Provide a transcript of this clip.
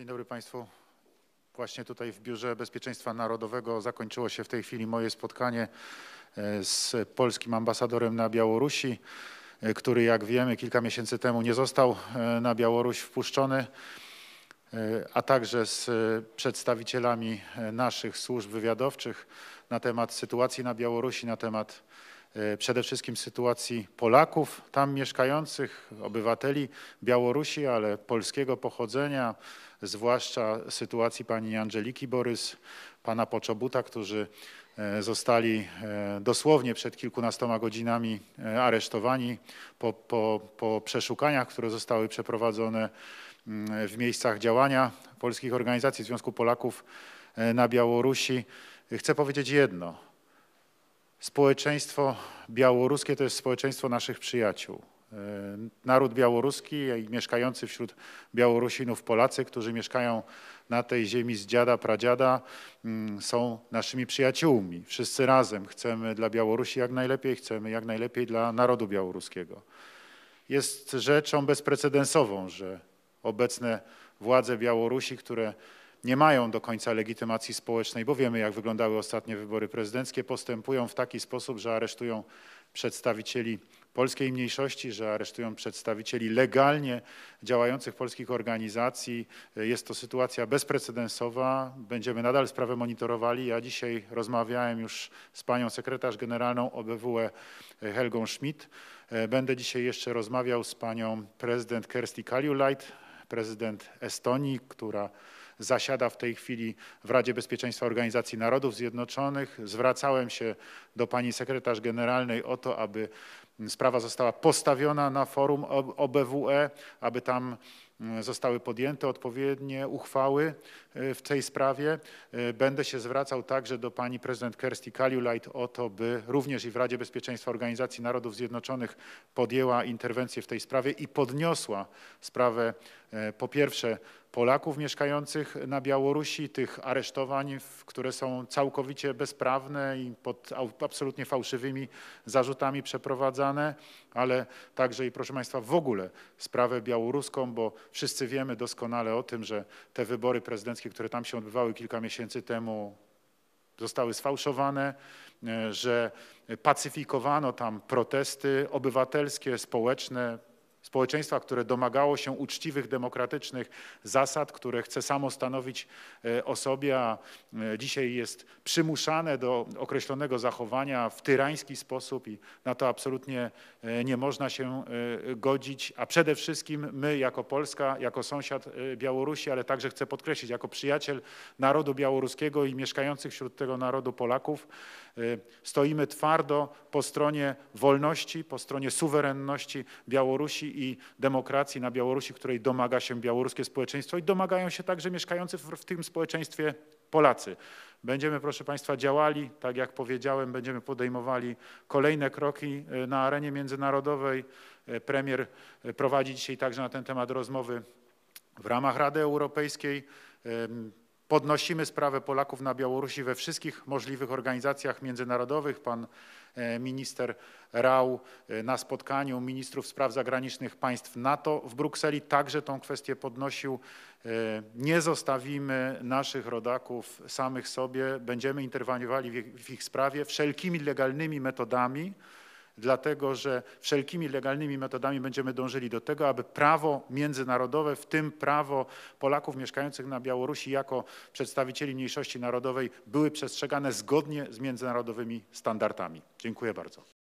Dzień dobry Państwu. Właśnie tutaj w Biurze Bezpieczeństwa Narodowego zakończyło się w tej chwili moje spotkanie e, z polskim ambasadorem na Białorusi, e, który jak wiemy kilka miesięcy temu nie został e, na Białoruś wpuszczony, a także z przedstawicielami naszych służb wywiadowczych na temat sytuacji na Białorusi, na temat E, przede wszystkim sytuacji Polaków tam mieszkających, obywateli Białorusi, ale polskiego pochodzenia, zwłaszcza sytuacji pani Angeliki Borys, pana Poczobuta, którzy e, zostali e, dosłownie przed kilkunastoma godzinami aresztowani po, po, po przeszukaniach, które zostały przeprowadzone mm, w miejscach działania polskich organizacji Związku Polaków na Białorusi. Chcę powiedzieć jedno. Społeczeństwo białoruskie to jest społeczeństwo naszych przyjaciół. E, naród białoruski i mieszkający wśród Białorusinów Polacy, którzy mieszkają na tej ziemi z dziada, pradziada, mm, są naszymi przyjaciółmi. Wszyscy razem chcemy dla Białorusi jak najlepiej, chcemy jak najlepiej dla narodu białoruskiego. Jest rzeczą bezprecedensową, że obecne władze Białorusi, które nie mają do końca legitymacji społecznej, bo wiemy, jak wyglądały ostatnie wybory prezydenckie, postępują w taki sposób, że aresztują przedstawicieli polskiej mniejszości, że aresztują przedstawicieli legalnie działających polskich organizacji. Jest to sytuacja bezprecedensowa. Będziemy nadal sprawę monitorowali. Ja dzisiaj rozmawiałem już z panią sekretarz generalną OBWE e, Helgą Schmidt. E, będę dzisiaj jeszcze rozmawiał z panią prezydent Kersti Kaliulajt, prezydent Estonii, która zasiada w tej chwili w Radzie Bezpieczeństwa Organizacji Narodów Zjednoczonych. Zwracałem się do pani sekretarz generalnej o to, aby Sprawa została postawiona na forum OBWE, aby tam e, zostały podjęte odpowiednie uchwały e, w tej sprawie. E, będę się zwracał także do pani prezydent Kersti Kaljulaid o to, by również i w Radzie Bezpieczeństwa Organizacji Narodów Zjednoczonych podjęła interwencję w tej sprawie i podniosła sprawę po pierwsze Polaków mieszkających na Białorusi, tych aresztowań, które są całkowicie bezprawne i pod absolutnie fałszywymi zarzutami przeprowadzane, ale także i proszę Państwa w ogóle sprawę białoruską, bo wszyscy wiemy doskonale o tym, że te wybory prezydenckie, które tam się odbywały kilka miesięcy temu, zostały sfałszowane, e, że pacyfikowano tam protesty obywatelskie, społeczne, Społeczeństwa, które domagało się uczciwych, demokratycznych zasad, które chce samo stanowić e, o sobie, a e, dzisiaj jest przymuszane do określonego zachowania w tyrański sposób i na to absolutnie e, nie można się godzić. A przede wszystkim my, jako Polska, jako sąsiad Białorusi, ale także chcę podkreślić, jako przyjaciel narodu białoruskiego i mieszkających wśród tego narodu Polaków, stoimy twardo po stronie wolności, po stronie suwerenności Białorusi i demokracji na Białorusi, której domaga się białoruskie społeczeństwo i domagają się także mieszkający w, w tym społeczeństwie Polacy. Będziemy, proszę Państwa, działali, tak jak powiedziałem, będziemy podejmowali kolejne kroki e, na arenie międzynarodowej. E, premier e, prowadzi dzisiaj także na ten temat rozmowy w ramach Rady Europejskiej. Podnosimy sprawę Polaków na Białorusi we wszystkich możliwych organizacjach międzynarodowych. Pan e, minister Rał e, na spotkaniu ministrów spraw zagranicznych państw NATO w Brukseli także tą kwestię podnosił. E, nie zostawimy naszych rodaków samych sobie, będziemy interweniowali w ich sprawie wszelkimi legalnymi metodami dlatego że wszelkimi legalnymi metodami będziemy dążyli do tego, aby prawo międzynarodowe, w tym prawo Polaków mieszkających na Białorusi jako przedstawicieli mniejszości narodowej, były przestrzegane zgodnie z międzynarodowymi standardami. Dziękuję bardzo.